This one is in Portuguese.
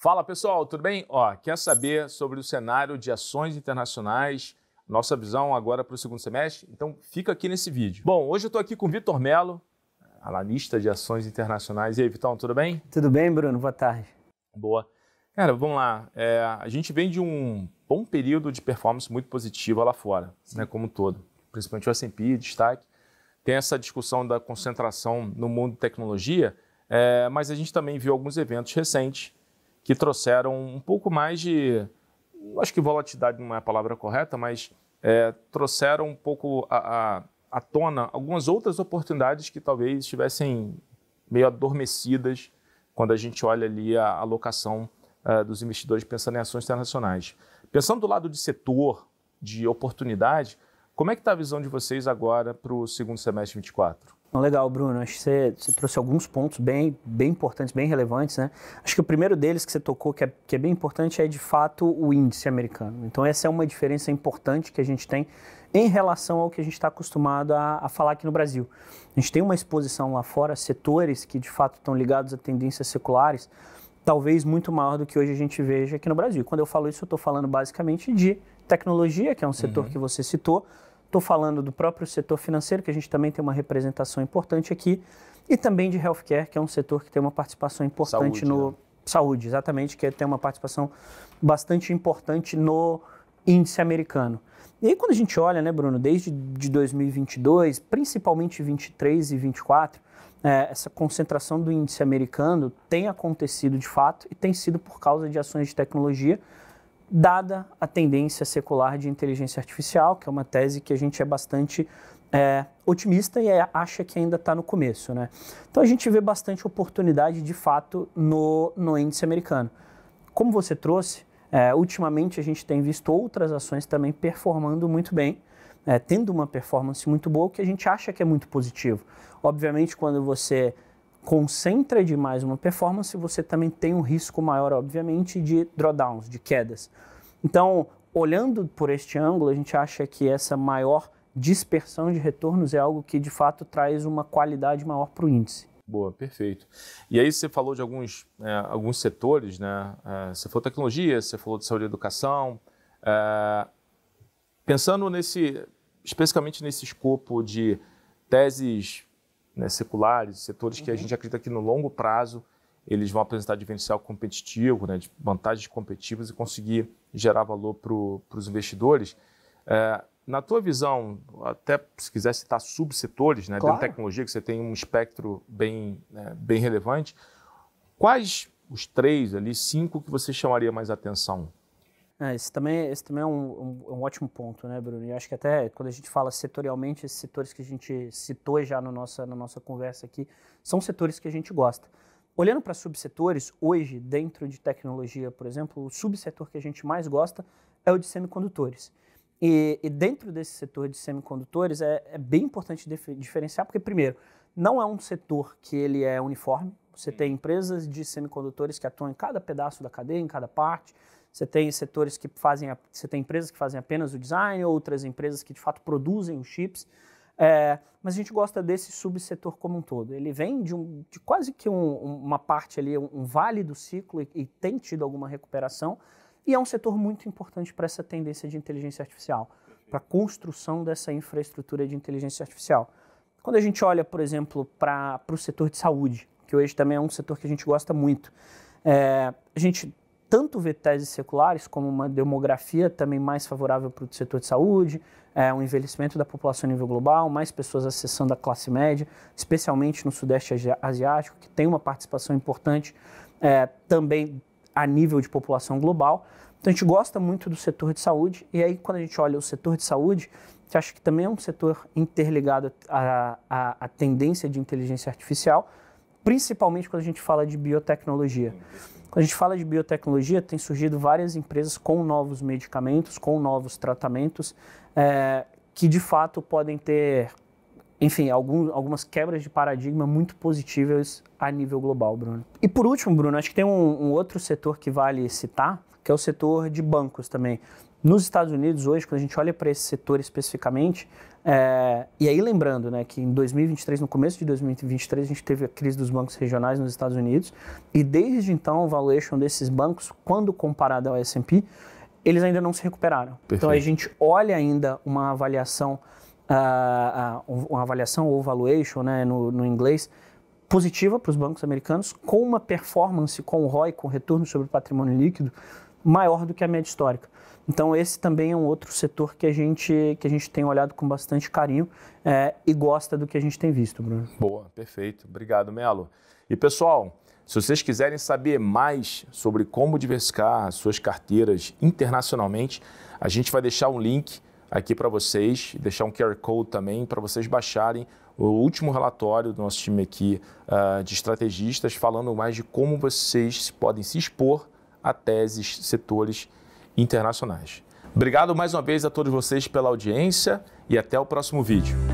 Fala pessoal, tudo bem? Ó, quer saber sobre o cenário de ações internacionais, nossa visão agora para o segundo semestre? Então fica aqui nesse vídeo. Bom, hoje eu estou aqui com o Vitor Melo, analista de ações internacionais. E aí, Vitão, tudo bem? Tudo bem, Bruno, boa tarde. Boa. Cara, vamos lá. É, a gente vem de um bom período de performance muito positiva lá fora, né, como um todo. Principalmente o S&P, destaque. Tem essa discussão da concentração no mundo de tecnologia, é, mas a gente também viu alguns eventos recentes que trouxeram um pouco mais de. Acho que volatilidade não é a palavra correta, mas é, trouxeram um pouco à, tona algumas outras oportunidades que talvez estivessem meio adormecidas quando a gente olha ali a alocação é, dos investidores pensando em ações internacionais. Pensando do lado de setor, de oportunidade, como é que está a visão de vocês agora para o segundo semestre 24? Legal, Bruno. Acho que você, você, trouxe alguns pontos bem, bem importantes, bem relevantes, né? Acho que o primeiro deles que você tocou, que é, que é bem importante, é de fato o índice americano. Então, essa é uma diferença importante que a gente tem em relação ao que a gente está acostumado a, a, falar aqui no Brasil. A gente tem uma exposição lá fora, setores que de fato estão ligados a tendências seculares, talvez muito maior do que hoje a gente veja aqui no Brasil. Quando eu falo isso, eu estou falando basicamente de tecnologia, que é um setor uhum. que você citou, Estou falando do próprio setor financeiro, que a gente também tem uma representação importante aqui, e também de healthcare, que é um setor que tem uma participação importante saúde, no. Né? Saúde, exatamente, que é, tem uma participação bastante importante no índice americano. E aí, quando a gente olha, né, Bruno, desde de 2022, principalmente 23 e 24, é, essa concentração do índice americano tem acontecido de fato e tem sido por causa de ações de tecnologia dada a tendência secular de inteligência artificial, que é uma tese que a gente é bastante é, otimista e é, acha que ainda está no começo. Né? Então a gente vê bastante oportunidade de fato no, no índice americano. Como você trouxe, é, ultimamente a gente tem visto outras ações também performando muito bem. É, tendo uma performance muito boa, que a gente acha que é muito positivo. Obviamente, quando você concentra demais uma performance, você também tem um risco maior, obviamente, de drawdowns, de quedas. Então, olhando por este ângulo, a gente acha que essa maior dispersão de retornos é algo que de fato traz uma qualidade maior para o índice. Boa, perfeito. E aí você falou de alguns, é, alguns setores, né? É, você falou tecnologia, você falou de saúde e educação. É, pensando nesse, especificamente nesse escopo de teses né, seculares, setores uhum. que a uhum. gente acredita que no longo prazo eles vão apresentar diferencial competitivo, né, de vantagens competitivas e conseguir gerar valor para os investidores. É, na tua visão, até se quiser citar subsetores né, claro. dentro da tecnologia, que você tem um espectro bem, né, bem relevante, quais os três ali, cinco que você chamaria mais atenção? É, esse, também, esse também é um, um, um, ótimo ponto, né, Bruno? E acho que até quando a gente fala setorialmente, esses setores que a gente citou já no nossa, na nossa conversa aqui são setores que a gente gosta. Olhando para subsetores, hoje, dentro de tecnologia, por exemplo, o subsetor que a gente mais gosta é o de semicondutores. E, e dentro desse setor de semicondutores é, é bem importante diferenciar, porque, primeiro, não é um setor que ele é uniforme. Você tem empresas de semicondutores que atuam em cada pedaço da cadeia, em cada parte. Você tem setores que fazem, a, você tem empresas que fazem apenas o design, outras empresas que de fato produzem os chips. É, mas a gente gosta desse subsetor como um todo. Ele vem de, um, de quase que um, uma parte ali, um, um vale do ciclo e, e, tem tido alguma recuperação. E é um setor muito importante para essa tendência de inteligência artificial, para a construção dessa infraestrutura de inteligência artificial. Quando a gente olha, por exemplo, para o setor de saúde, que hoje também é um setor que a gente gosta muito, é, a gente tanto ver teses seculares como uma demografia também mais favorável para o setor de saúde, é, um envelhecimento da população a nível global, mais pessoas acessando a classe média, especialmente no Sudeste Asiático, que tem uma participação importante é, também a nível de população global. Então a gente gosta muito do setor de saúde, e aí quando a gente olha o setor de saúde, gente acho que também é um setor interligado à, à, à tendência de inteligência artificial, principalmente quando a gente fala de biotecnologia. Sim. Quando a gente fala de biotecnologia, tem surgido várias empresas com novos medicamentos, com novos tratamentos, é, que de fato podem ter, enfim, algum, algumas quebras de paradigma muito positivas a nível global, Bruno. E por último, Bruno, acho que tem um, um outro setor que vale citar, que é o setor de bancos também. Nos Estados Unidos, hoje, quando a gente olha para esse setor especificamente, é, e aí lembrando né, que em 2023, no começo de 2023, a gente teve a crise dos bancos regionais nos Estados Unidos, e desde então o valuation desses bancos, quando comparado ao S&P, eles ainda não se recuperaram. Perfeito. Então a gente olha ainda uma avaliação, uh, uma avaliação ou valuation né, no, no inglês, positiva para os bancos americanos, com uma performance, com o ROI, com retorno sobre o patrimônio líquido, maior do que a média histórica. Então esse também é um outro setor que a gente, que a gente tem olhado com bastante carinho é, e gosta do que a gente tem visto, Bruno. Boa, perfeito. Obrigado, Melo. E pessoal, se vocês quiserem saber mais sobre como diversificar suas carteiras internacionalmente, a gente vai deixar um link aqui para vocês, deixar um QR Code também para vocês baixarem o último relatório do nosso time aqui uh, de estrategistas, falando mais de como vocês podem se expor a teses, setores internacionais. Obrigado mais uma vez a todos vocês pela audiência e até o próximo vídeo.